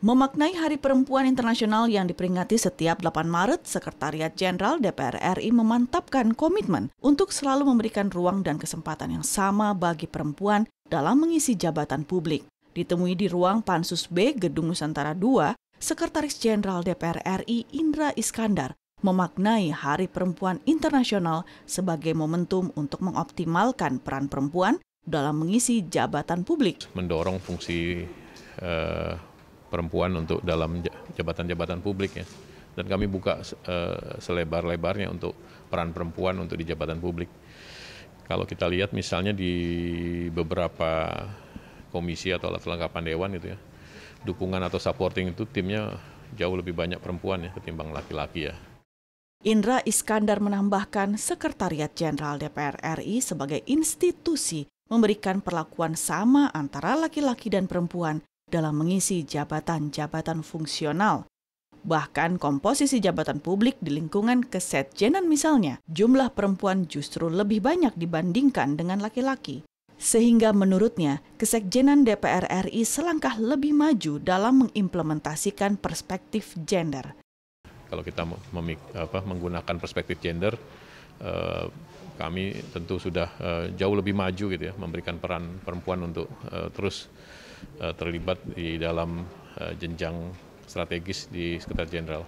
Memaknai Hari Perempuan Internasional yang diperingati setiap 8 Maret, Sekretariat Jenderal DPR RI memantapkan komitmen untuk selalu memberikan ruang dan kesempatan yang sama bagi perempuan dalam mengisi jabatan publik. Ditemui di ruang Pansus B Gedung Nusantara II, Sekretaris Jenderal DPR RI Indra Iskandar memaknai Hari Perempuan Internasional sebagai momentum untuk mengoptimalkan peran perempuan dalam mengisi jabatan publik. Mendorong fungsi eh, perempuan untuk dalam jabatan-jabatan publik ya. Dan kami buka uh, selebar-lebarnya untuk peran perempuan untuk di jabatan publik. Kalau kita lihat misalnya di beberapa komisi atau alat kelengkapan dewan itu ya, dukungan atau supporting itu timnya jauh lebih banyak perempuan ya ketimbang laki-laki ya. Indra Iskandar menambahkan Sekretariat Jenderal DPR RI sebagai institusi memberikan perlakuan sama antara laki-laki dan perempuan dalam mengisi jabatan-jabatan fungsional. Bahkan komposisi jabatan publik di lingkungan kesetjenan misalnya, jumlah perempuan justru lebih banyak dibandingkan dengan laki-laki. Sehingga menurutnya, kesekjenan DPR RI selangkah lebih maju dalam mengimplementasikan perspektif gender. Kalau kita apa, menggunakan perspektif gender, eh, kami tentu sudah eh, jauh lebih maju gitu ya, memberikan peran perempuan untuk eh, terus Eh, terlibat di dalam eh, jenjang strategis di Sekretaris Jenderal.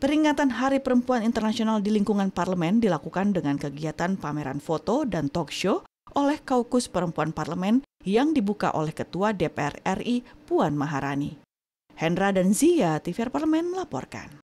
Peringatan Hari Perempuan Internasional di lingkungan parlemen dilakukan dengan kegiatan pameran foto dan talk show oleh Kaukus Perempuan Parlemen yang dibuka oleh Ketua DPR RI Puan Maharani. Hendra dan Zia, TVR Parlemen melaporkan.